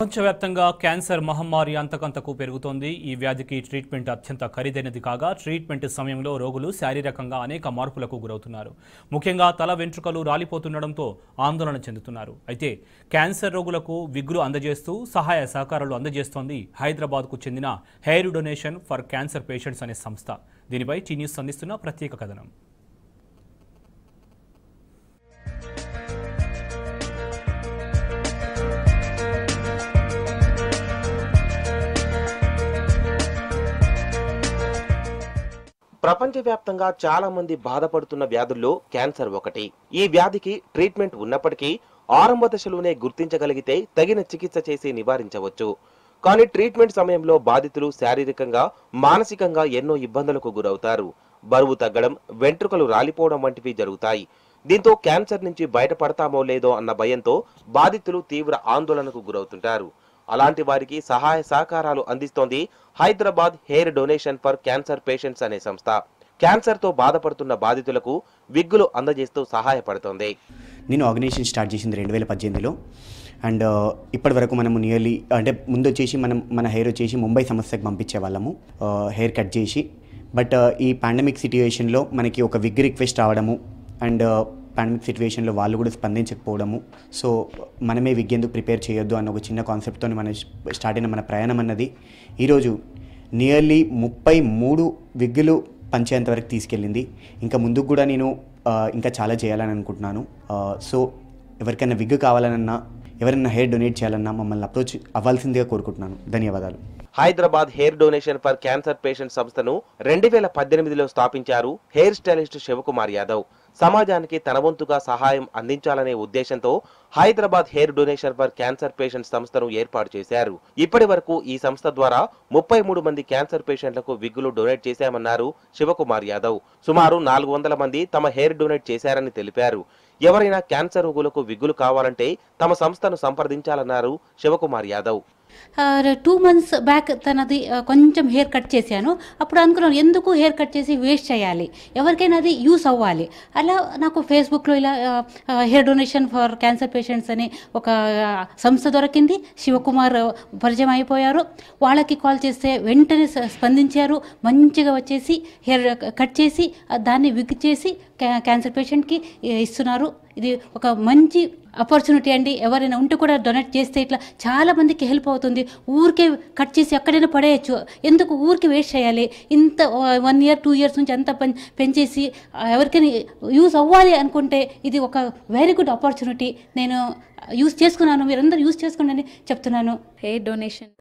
ప్రపంచవ్యాప్తంగా క్యాన్సర్ మహమ్మారి అంతకంతకు పెరుగుతోంది ఈ వ్యాధికి ట్రీట్మెంట్ అత్యంత ఖరీదైనది కాగా ట్రీట్మెంట్ సమయంలో రోగులు శారీరకంగా అనేక మార్పులకు గురవుతున్నారు ముఖ్యంగా తల వెంట్రుకలు రాలిపోతుండడంతో ఆందోళన చెందుతున్నారు అయితే క్యాన్సర్ రోగులకు విగ్గులు అందజేస్తూ సహాయ సహకారాలు అందజేస్తోంది హైదరాబాద్కు చెందిన hair donation for cancer patients అనే సంస్థ దీనిపై టీ న్యూస్ అందిస్తున్న ప్రత్యేక కథనం ప్రపంచవ్యాప్తంగా చాలా మంది బాధపడుతున్న వ్యాధుల్లో క్యాన్సర్ ఒకటి ఈ వ్యాధికి ట్రీట్మెంట్ ఉన్నప్పటికీ ఆరంభ దశలోనే గుర్తించగలిగితే తగిన చికిత్స చేసి నివారించవచ్చు కానీ ట్రీట్మెంట్ సమయంలో బాధితులు శారీరకంగా మానసికంగా ఎన్నో ఇబ్బందులకు గురవుతారు బరువు తగ్గడం వెంట్రుకలు రాలిపోవడం వంటివి జరుగుతాయి దీంతో క్యాన్సర్ నుంచి బయటపడతామో లేదో అన్న భయంతో బాధితులు తీవ్ర ఆందోళనకు గురవుతుంటారు అలాంటి వారికి సహాయ సహకారాలు అందిస్తోంది Hyderabad hair donation for cancer patients అనే సంస్థ క్యాన్సర్తో బాధపడుతున్న బాధితులకు విగ్గులు అందజేస్తూ సహాయపడుతోంది నేను ఆర్గనైజేషన్ స్టార్ట్ చేసింది రెండు వేల పద్దెనిమిదిలో అండ్ uh, ఇప్పటి వరకు మనము నియర్లీ అంటే ముందు వచ్చేసి మనం మన హెయిర్ వచ్చేసి ముంబై సమస్యకు పంపించే వాళ్ళము uh, హెయిర్ కట్ చేసి బట్ uh, ఈ పాండమిక్ సిట్యుయేషన్లో మనకి ఒక విగ్ రిక్వెస్ట్ రావడము అండ్ పాండమిక్ సిచ్యువేషన్లో వాళ్ళు కూడా స్పందించకపోవడము సో మనమే విగ్గేందుకు ప్రిపేర్ చేయొద్దు అన్న ఒక చిన్న కాన్సెప్ట్తో మనం స్టార్ట్ అయిన మన ప్రయాణం అన్నది ఈరోజు నియర్లీ ముప్పై మూడు విగ్గులు పంచేంత వరకు తీసుకెళ్ళింది ఇంకా ముందుకు కూడా నేను ఇంకా చాలా చేయాలని అనుకుంటున్నాను సో ఎవరికైనా విగ్గు కావాలన్నా ఎవరైనా హెయిర్ డొనేట్ చేయాలన్నా మమ్మల్ని అప్రోచ్ అవ్వాల్సిందిగా కోరుకుంటున్నాను ధన్యవాదాలు Hyderabad hair donation for cancer patient సంస్థను రెండు వేల పద్దెనిమిదిలో స్థాపించారు హెయిర్ స్టైలిస్ట్ శివకుమార్ యాదవ్ సమాజానికి తన వంతుగా సహాయం అందించాలనే ఉద్దేశంతో Hyderabad hair donation for cancer patient సంస్థను ఏర్పాటు చేశారు ఇప్పటి వరకు ఈ సంస్థ ద్వారా ముప్పై మూడు మంది క్యాన్సర్ పేషెంట్లకు విగ్గులు డొనేట్ చేశామన్నారు శివకుమార్ యాదవ్ సుమారు నాలుగు వందల మంది తమ హెయిర్ డొనేట్ చేశారని తెలిపారు ఎవరైనా క్యాన్సర్ రోగులకు విగ్గులు కావాలంటే తమ సంస్థను సంప్రదించాలన్నారు Shivakumar Yadav two months back తనది కొంచెం హెయిర్ కట్ చేశాను అప్పుడు అనుకున్నాను ఎందుకు హెయిర్ కట్ చేసి వేస్ట్ చేయాలి ఎవరికైనా అది యూస్ అవ్వాలి అలా నాకు ఫేస్బుక్లో ఇలా hair donation for cancer patients అని ఒక సంస్థ దొరికింది శివకుమార్ పరిచయం అయిపోయారు వాళ్ళకి కాల్ చేస్తే వెంటనే స్పందించారు మంచిగా వచ్చేసి హెయిర్ కట్ చేసి దాన్ని విక్ చేసి క్యాన్సర్ పేషెంట్కి ఇస్తున్నారు ఇది ఒక మంచి ఆపర్చునిటీ అండి ఎవరైనా ఉంటే కూడా డొనేట్ చేస్తే ఇట్లా చాలా మందికి హెల్ప్ అవుతుంది ఊరికే కట్ చేసి ఎక్కడైనా పడేయచ్చు ఎందుకు ఊరికి వేస్ట్ చేయాలి ఇంత వన్ ఇయర్ టూ ఇయర్స్ నుంచి అంత పెంచేసి ఎవరికైనా యూస్ అవ్వాలి అనుకుంటే ఇది ఒక వెరీ గుడ్ ఆపర్చునిటీ నేను యూస్ చేసుకున్నాను మీరందరూ యూస్ చేసుకోండి చెప్తున్నాను హెయిర్ డొనేషన్